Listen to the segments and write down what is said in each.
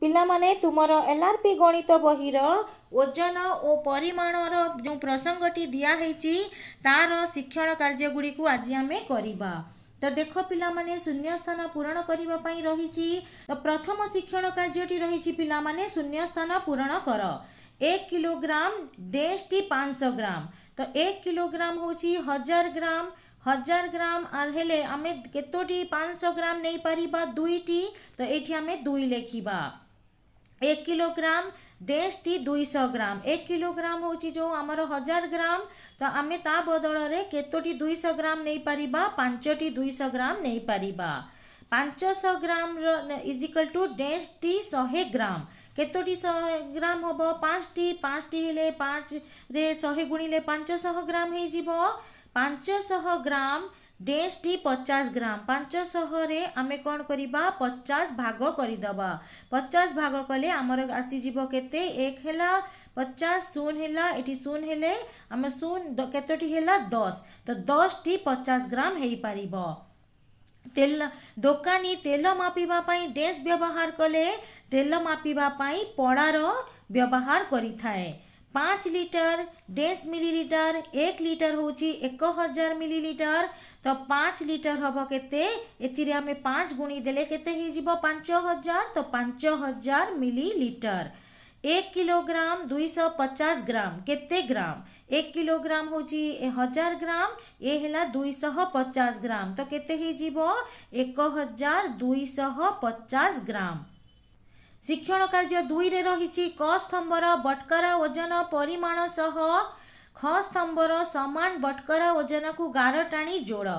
ପିଲାମାନେ ତୁମର L R P ଗଣିତ ବହିର ଓଜନ ଓ ପରିମାଣର ଯେଉଁ ପ୍ରସଙ୍ଗଟି ଦିଆହେଇଛି ତା'ର ଶିକ୍ଷଣ କାର୍ଯ୍ୟଗୁଡ଼ିକୁ ଆଜି ଆମେ କରିବା ତ ଦେଖ ପିଲାମାନେ ଶୂନ୍ୟ ସ୍ଥାନ ପୂରଣ କରିବା ପାଇଁ ରହିଛି ତ ପ୍ରଥମ ଶିକ୍ଷଣ କାର୍ଯ୍ୟଟି ରହିଛି ପିଲାମାନେ ଶୂନ୍ୟ ସ୍ଥାନ ପୂରଣ କର एक किलोग्राम डेश टी पाँच सौ ग्राम तो एक किलोग्राम हूँ हजार ग्राम हजार ग्राम और हेले आम कतोटी पाँच सौ ग्राम नहीं पार दुईटी तो ये आम दुई लेखा એક કિલોગ્રામ ଦେଶଟି ଦୁଇଶହ ଗ୍ରାମ ଏକ କିଲୋଗ୍ରାମ ହେଉଛି ଯେଉଁ ଆମର ହଜାର ଗ୍ରାମ ତ ଆମେ ତା ବଦଳରେ କେତୋଟି ଦୁଇଶହ ଗ୍ରାମ ନେଇପାରିବା ପାଞ୍ଚଟି ଦୁଇଶହ ଗ୍ରାମ ନେଇପାରିବା ପାଞ୍ଚଶହ ଗ୍ରାମର ଇଜିକାଲ୍ ଟୁ ଡେସ୍ଟି ଶହେ ଗ୍ରାମ କେତୋଟି ଶହେ ଗ୍ରାମ ହେବ ପାଞ୍ଚଟି ପାଞ୍ଚଟି ହେଲେ ପାଞ୍ଚରେ ଶହେ ଗୁଣିଲେ ପାଞ୍ଚଶହ ଗ୍ରାମ ହେଇଯିବ ପାଞ୍ଚଶହ ଗ୍ରାମ ଡେନ୍ସଟି ପଚାଶ ଗ୍ରାମ ପାଞ୍ଚଶହରେ ଆମେ କ'ଣ କରିବା ପଚାଶ ଭାଗ କରିଦେବା ପଚାଶ ଭାଗ କଲେ ଆମର ଆସିଯିବ କେତେ ଏକ ହେଲା ପଚାଶ ଶୂନ ହେଲା ଏଠି ଶୂନ ହେଲେ ଆମ ଶୂନ କେତୋଟି ହେଲା ଦଶ ତ ଦଶଟି ପଚାଶ ଗ୍ରାମ ହେଇପାରିବ ତେଲ ଦୋକାନୀ ତେଲ ମାପିବା ପାଇଁ ଡେନ୍ସ ବ୍ୟବହାର କଲେ ତେଲ ମାପିବା ପାଇଁ ପଡ଼ାର ବ୍ୟବହାର କରିଥାଏ पाँच लिटर डेस मिलीलिटर एक लिटर हूँ हजार मिली लिटर तो पाँच लिटर हम केमें पाँच गुणी देते पाँच हजार तो पांच हजार मिलीलिटर एक किलोग्राम दुईश पचास ग्राम केते ग्राम एक किलोग्राम हूँ हजार ग्राम ये दुईश पचास ग्राम तो के हजार दुईश पचास ग्राम ଶିକ୍ଷଣ କାର୍ଯ୍ୟ ଦୁଇରେ ରହିଛି କ ସ୍ତମ୍ଭର ବଟକରା ଓଜନ ପରିମାଣ ସହ ଖ ସ୍ତମ୍ଭର ସମାନ ବଟକରା ଓଜନକୁ ଗାର ଟାଣି ଯୋଡ଼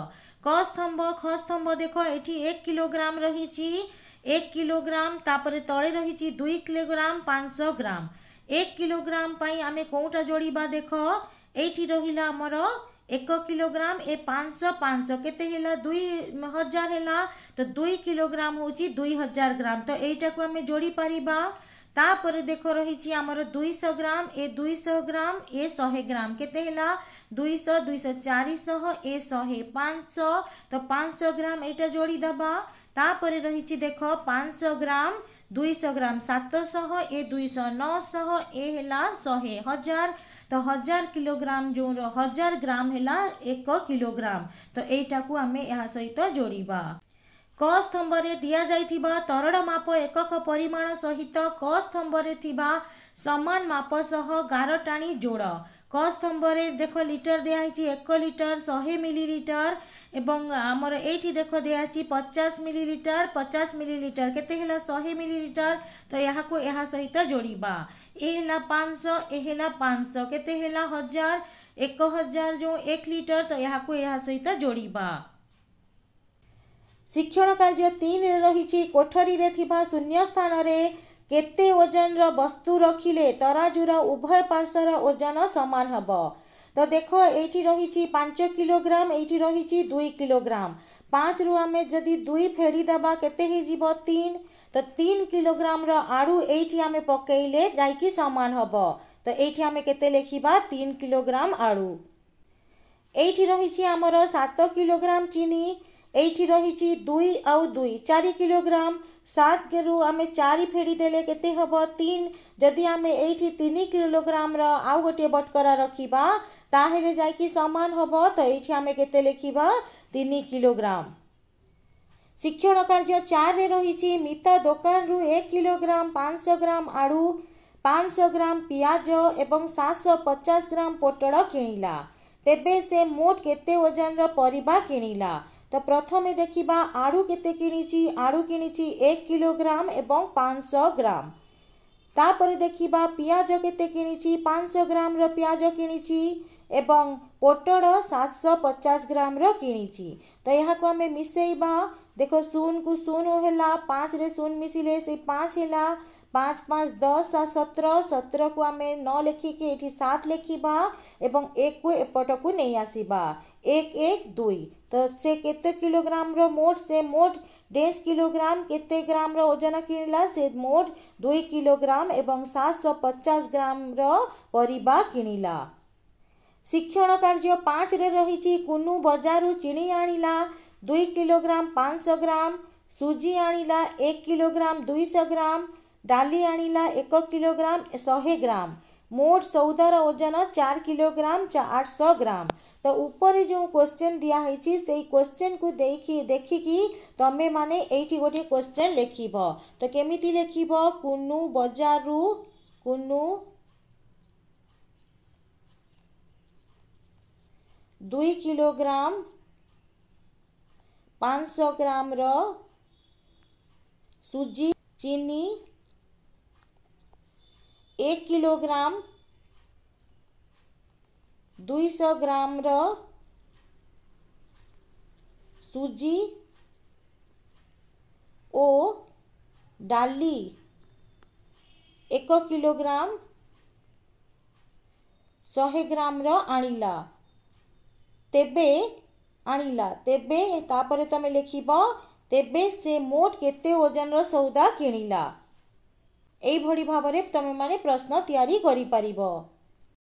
କ ସ୍ତମ୍ଭ ଖ ସ୍ତମ୍ଭ ଦେଖ ଏଠି ଏକ କିଲୋଗ୍ରାମ ରହିଛି ଏକ କିଲୋଗ୍ରାମ ତାପରେ ତଳେ ରହିଛି ଦୁଇ କିଲୋଗ୍ରାମ ପାଞ୍ଚଶହ ଗ୍ରାମ ଏକ କିଲୋଗ୍ରାମ ପାଇଁ ଆମେ କେଉଁଟା ଯୋଡ଼ିବା ଦେଖ ଏଇଠି ରହିଲା ଆମର एक किलोग्राम ए पाँच पाँच केते दुई हजार है तो दुई किलोग्राम हो दुई हजार ग्राम तो यहीटा को आम जोड़ी पार तापर देख रही आमर दुईश ग्राम ए दुईश ग्राम ए शहे ग्राम के दुईश दुईश चारिश ए शहे पाँच तो पाँच ग्राम यहाँ जोड़ी तापर रही देख पांच ग्राम ଦୁଇଶହ ଗ୍ରାମ ସାତଶହ ଏ ଦୁଇଶହ ନଅଶହ ଏ ହେଲା ଶହେ ହଜାର ତ ହଜାର କିଲୋଗ୍ରାମ ଯେଉଁ ହଜାର ଗ୍ରାମ ହେଲା ଏକ କିଲୋଗ୍ରାମ ତ ଏଇଟାକୁ ଆମେ ଏହା ସହିତ ଯୋଡ଼ିବା କ ସ୍ତମ୍ଭରେ ଦିଆଯାଇଥିବା ତରଳ ମାପ ଏକକ ପରିମାଣ ସହିତ କ ସ୍ତମ୍ଭରେ ଥିବା ସମାନ ମାପ ସହ ଗାର ଟାଣି ଯୋଡ଼ ক স্তম্ভরে দেখ লিটর দিয়া হয়েছি এক লিটর শহে মিলিলিটর এবং আমার এইটি দেখ দিয়া হয়েছি পচাশ মিলিলিটর পচাশ মিলিলিটর কেতে হল শহে মিলিলিটর তো এখন এর সহিত যোড়া এ হল পাঁচশ এ হল পাঁচশ কেতে হল হাজার এক হাজার যে এক লিটর তো এখন এর সহিত যোড়া শিক্ষণ কার্য তিন রয়েছে কোঠরী শূন্য স্থানরে କେତେ ଓଜନର ବସ୍ତୁ ରଖିଲେ ତରାଜୁର ଉଭୟ ପାର୍ଶ୍ୱର ଓଜନ ସମାନ ହେବ ତ ଦେଖ ଏଇଠି ରହିଛି ପାଞ୍ଚ କିଲୋଗ୍ରାମ ଏଇଠି ରହିଛି ଦୁଇ କିଲୋଗ୍ରାମ ପାଞ୍ଚରୁ ଆମେ ଯଦି ଦୁଇ ଫେଡ଼ିଦେବା କେତେ ହେଇଯିବ ତିନି ତ ତିନି କିଲୋଗ୍ରାମର ଆଳୁ ଏଇଠି ଆମେ ପକେଇଲେ ଯାଇକି ସମାନ ହେବ ତ ଏଇଠି ଆମେ କେତେ ଲେଖିବା ତିନି କିଲୋଗ୍ରାମ ଆଳୁ ଏଇଠି ରହିଛି ଆମର ସାତ କିଲୋଗ୍ରାମ ଚିନି ଏଇଠି ରହିଛି ଦୁଇ ଆଉ ଦୁଇ ଚାରି କିଲୋଗ୍ରାମ ସାତ ଗେରୁ ଆମେ ଚାରି ଫେଡ଼ି ଦେଲେ କେତେ ହେବ ତିନି ଯଦି ଆମେ ଏଇଠି ତିନି କିଲୋଗ୍ରାମର ଆଉ ଗୋଟିଏ ବଟକରା ରଖିବା ତାହେଲେ ଯାଇକି ସମାନ ହେବ ତ ଏଇଠି ଆମେ କେତେ ଲେଖିବା ତିନି କିଲୋଗ୍ରାମ ଶିକ୍ଷଣ କାର୍ଯ୍ୟ ଚାରିରେ ରହିଛି ମିତା ଦୋକାନରୁ ଏକ କିଲୋଗ୍ରାମ ପାଞ୍ଚଶହ ଗ୍ରାମ ଆଳୁ ପାଞ୍ଚଶହ ଗ୍ରାମ ପିଆଜ ଏବଂ ସାତଶହ ପଚାଶ ଗ୍ରାମ ପୋଟଳ କିଣିଲା ତେବେ ସେ ମୋଟ କେତେ ଓଜନର ପରିବା କିଣିଲା ତ ପ୍ରଥମେ ଦେଖିବା ଆଳୁ କେତେ କିଣିଛି ଆଳୁ କିଣିଛି ଏକ କିଲୋଗ୍ରାମ ଏବଂ ପାଞ୍ଚଶହ ଗ୍ରାମ ତାପରେ ଦେଖିବା ପିଆଜ କେତେ କିଣିଛି ପାଞ୍ଚଶହ ଗ୍ରାମର ପିଆଜ କିଣିଛି ଏବଂ ପୋଟଳ ସାତଶହ ପଚାଶ ଗ୍ରାମର କିଣିଛି ତ ଏହାକୁ ଆମେ ମିଶାଇବା ଦେଖ ଶୂନକୁ ଶୂନ ହେଲା ପାଞ୍ଚରେ ଶୂନ ମିଶିଲେ ସେ ପାଞ୍ଚ ହେଲା पाँच पाँच दस आ सतर सतर को आम न लेखिक ये सात लेखा एवं एक को एपट को नहीं आसवा एक एक दुई तो से केते किलोग्राम रो मोट से मोट डेढ़ किलोग्राम केते ग्राम रजन किणला से मोट दुई किलोग्राम एवं सात सौ पचास ग्राम रिवा कि शिक्षण कार्य पाँच रही कुनु बजार चिणी आणिला दुई किलोग्राम सौ ग्राम सुजी आणला एक किलोग्राम दुईश ग्राम डाली आणीला एक किलोग्राम शहे ગ્રામ मोट सौदार ओजन चार किलोग्राम आठश ग्राम तो ऊपर जो क्वेश्चन दिखाई से क्वेश्चन को देखिए देखिकी तुम्हें मैंने ये गोटे क्वेश्चन लिख तो केमी लिख कुनु बजारू कुनु दुई किलोग्राम पाँच ग्राम रो एक किलोग्राम दुई सौ ग्राम सुजी ओ डाली एक किलोग्राम शहे ग्राम रणला तेबे आनिला तेबे तमें लिखिबा तेबे से मोट केते ओजन रो सौदा किणिला ଏଇଭଳି ଭାବରେ ତୁମେମାନେ ପ୍ରଶ୍ନ ତିଆରି କରିପାରିବ